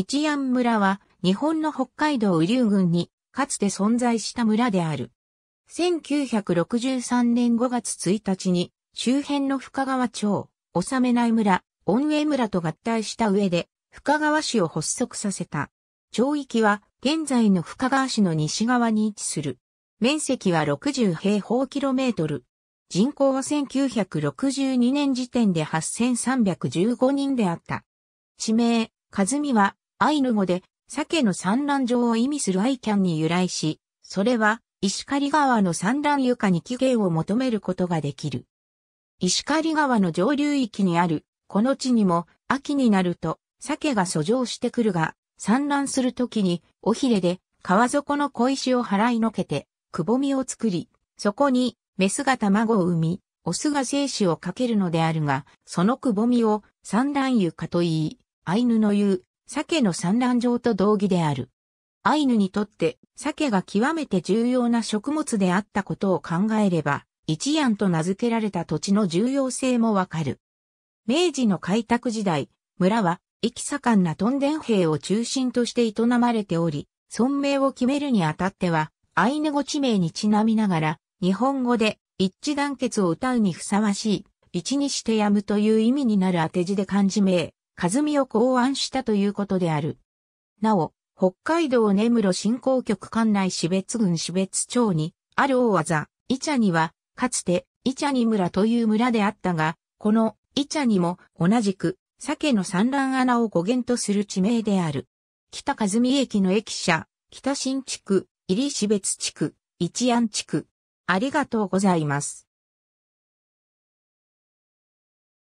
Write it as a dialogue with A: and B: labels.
A: 一安
B: 村は日本の北海道雨竜郡にかつて存在した村である。1963年5月1日に周辺の深川町、納めない村、恩恵村と合体した上で深川市を発足させた。町域は現在の深川市の西側に位置する。面積は60平方キロメートル。人口は1962年時点で8315人であった。地名、和美はアイヌ語で、鮭の産卵場を意味するアイキャンに由来し、それは、石狩川の産卵床に起源を求めることができる。石狩川の上流域にある、この地にも、秋になると、鮭が遡上してくるが、産卵するときに、尾ひれで、川底の小石を払いのけて、くぼみを作り、そこに、メスが卵を産み、オスが精子をかけるのであるが、そのくぼみを産卵床と言い、アイヌの言う鮭の産卵場と同義である。アイヌにとって鮭が極めて重要な食物であったことを考えれば、一案と名付けられた土地の重要性もわかる。明治の開拓時代、村は、行き盛んなトンデン兵を中心として営まれており、村名を決めるにあたっては、アイヌ語地名にちなみながら、日本語で一致団結を歌うにふさわしい、一にしてやむという意味になる当て字で漢字名、和美を考案したということである。なお、北海道根室振興局管内市別郡市別町に、ある大技、イチャニは、かつて、イチャニ村という村であったが、この、イチャニも、同じく、鮭の産卵穴を語源とする地名である。北和美駅の駅舎、北新地区、入市別地区、一安地
A: 区。ありがとうございます。